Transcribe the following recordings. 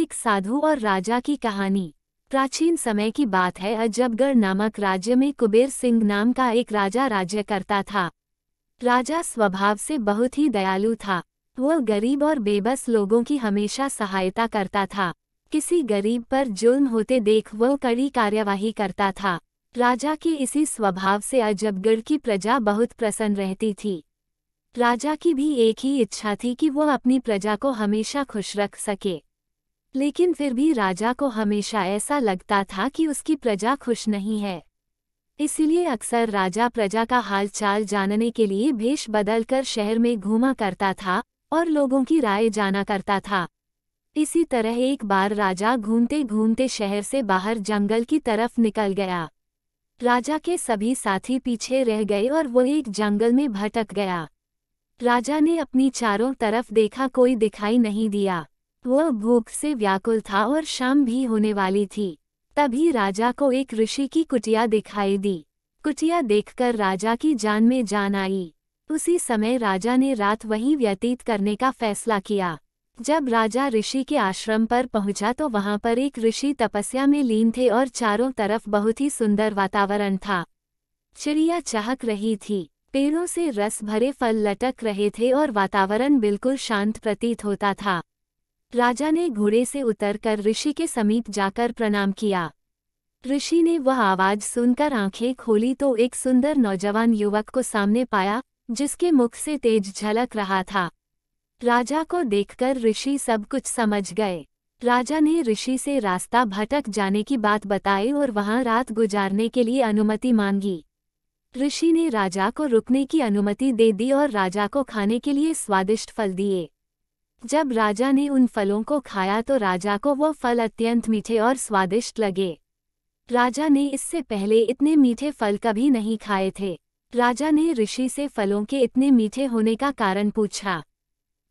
एक साधु और राजा की कहानी प्राचीन समय की बात है अजबगढ़ नामक राज्य में कुबेर सिंह नाम का एक राजा राज्य करता था राजा स्वभाव से बहुत ही दयालु था वह गरीब और बेबस लोगों की हमेशा सहायता करता था किसी गरीब पर जुल्म होते देख वह कड़ी कार्यवाही करता था राजा के इसी स्वभाव से अजबगढ़ की प्रजा बहुत प्रसन्न रहती थी राजा की भी एक ही इच्छा थी कि वह अपनी प्रजा को हमेशा खुश रख सके लेकिन फिर भी राजा को हमेशा ऐसा लगता था कि उसकी प्रजा खुश नहीं है इसलिए अक्सर राजा प्रजा का हालचाल जानने के लिए भेष बदलकर शहर में घूमा करता था और लोगों की राय जाना करता था इसी तरह एक बार राजा घूमते घूमते शहर से बाहर जंगल की तरफ निकल गया राजा के सभी साथी पीछे रह गए और वो एक जंगल में भटक गया राजा ने अपनी चारों तरफ देखा कोई दिखाई नहीं दिया वह भूख से व्याकुल था और शाम भी होने वाली थी तभी राजा को एक ऋषि की कुटिया दिखाई दी कुटिया देखकर राजा की जान में जान आई उसी समय राजा ने रात वहीं व्यतीत करने का फैसला किया जब राजा ऋषि के आश्रम पर पहुंचा तो वहां पर एक ऋषि तपस्या में लीन थे और चारों तरफ बहुत ही सुंदर वातावरण था चिड़िया चहक रही थी पेड़ों से रस भरे फल लटक रहे थे और वातावरण बिल्कुल शांत प्रतीत होता था राजा ने घोड़े से उतरकर ऋषि के समीप जाकर प्रणाम किया ऋषि ने वह आवाज सुनकर आंखें खोली तो एक सुंदर नौजवान युवक को सामने पाया जिसके मुख से तेज झलक रहा था राजा को देखकर ऋषि सब कुछ समझ गए राजा ने ऋषि से रास्ता भटक जाने की बात बताई और वहां रात गुजारने के लिए अनुमति मांगी ऋषि ने राजा को रुकने की अनुमति दे दी और राजा को खाने के लिए स्वादिष्ट फल दिए जब राजा ने उन फलों को खाया तो राजा को वो फल अत्यंत मीठे और स्वादिष्ट लगे राजा ने इससे पहले इतने मीठे फल कभी नहीं खाए थे राजा ने ऋषि से फलों के इतने मीठे होने का कारण पूछा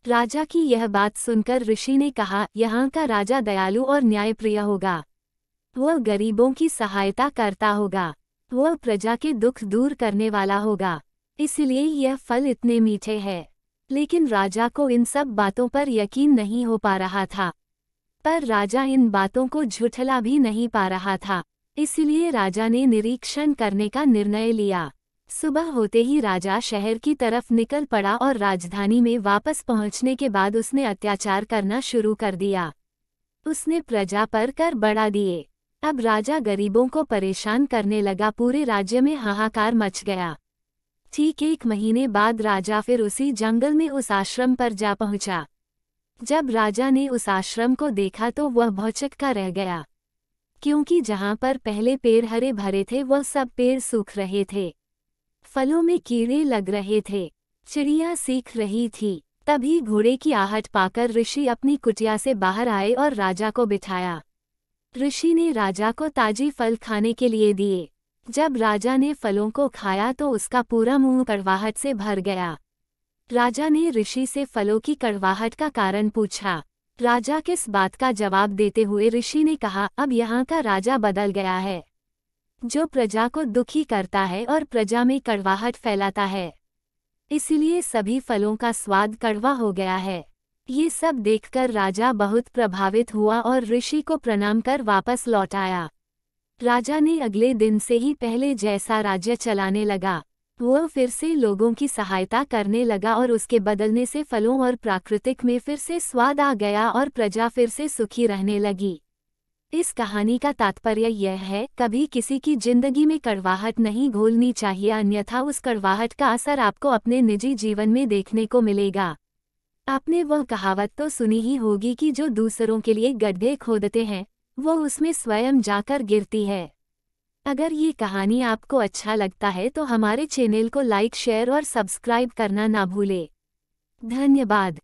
राजा की यह बात सुनकर ऋषि ने कहा यहाँ का राजा दयालु और न्यायप्रिय होगा वह गरीबों की सहायता करता होगा वह प्रजा के दुख दूर करने वाला होगा इसलिए यह फल इतने मीठे है लेकिन राजा को इन सब बातों पर यकीन नहीं हो पा रहा था पर राजा इन बातों को झुठला भी नहीं पा रहा था इसलिए राजा ने निरीक्षण करने का निर्णय लिया सुबह होते ही राजा शहर की तरफ निकल पड़ा और राजधानी में वापस पहुंचने के बाद उसने अत्याचार करना शुरू कर दिया उसने प्रजा पर कर बढ़ा दिए अब राजा गरीबों को परेशान करने लगा पूरे राज्य में हाहाकार मच गया ठीक एक महीने बाद राजा फिर उसी जंगल में उस आश्रम पर जा पहुंचा जब राजा ने उस आश्रम को देखा तो वह भौचक का रह गया क्योंकि जहाँ पर पहले पेड़ हरे भरे थे वह सब पेड़ सूख रहे थे फलों में कीड़े लग रहे थे चिड़िया सीख रही थी तभी घोड़े की आहट पाकर ऋषि अपनी कुटिया से बाहर आए और राजा को बिठाया ऋषि ने राजा को ताजी फल खाने के लिए दिए जब राजा ने फलों को खाया तो उसका पूरा मुंह कड़वाहट से भर गया राजा ने ऋषि से फलों की कड़वाहट का कारण पूछा राजा किस बात का जवाब देते हुए ऋषि ने कहा अब यहाँ का राजा बदल गया है जो प्रजा को दुखी करता है और प्रजा में कड़वाहट फैलाता है इसलिए सभी फलों का स्वाद कड़वा हो गया है ये सब देखकर राजा बहुत प्रभावित हुआ और ऋषि को प्रणाम कर वापस लौट आया राजा ने अगले दिन से ही पहले जैसा राज्य चलाने लगा वह फिर से लोगों की सहायता करने लगा और उसके बदलने से फलों और प्राकृतिक में फिर से स्वाद आ गया और प्रजा फिर से सुखी रहने लगी इस कहानी का तात्पर्य यह है कभी किसी की जिंदगी में कड़वाहट नहीं घोलनी चाहिए अन्यथा उस कड़वाहट का असर आपको अपने निजी जीवन में देखने को मिलेगा आपने वह कहावत तो सुनी ही होगी कि जो दूसरों के लिए गड्ढे खोदते हैं वो उसमें स्वयं जाकर गिरती है अगर ये कहानी आपको अच्छा लगता है तो हमारे चैनल को लाइक शेयर और सब्सक्राइब करना ना भूले धन्यवाद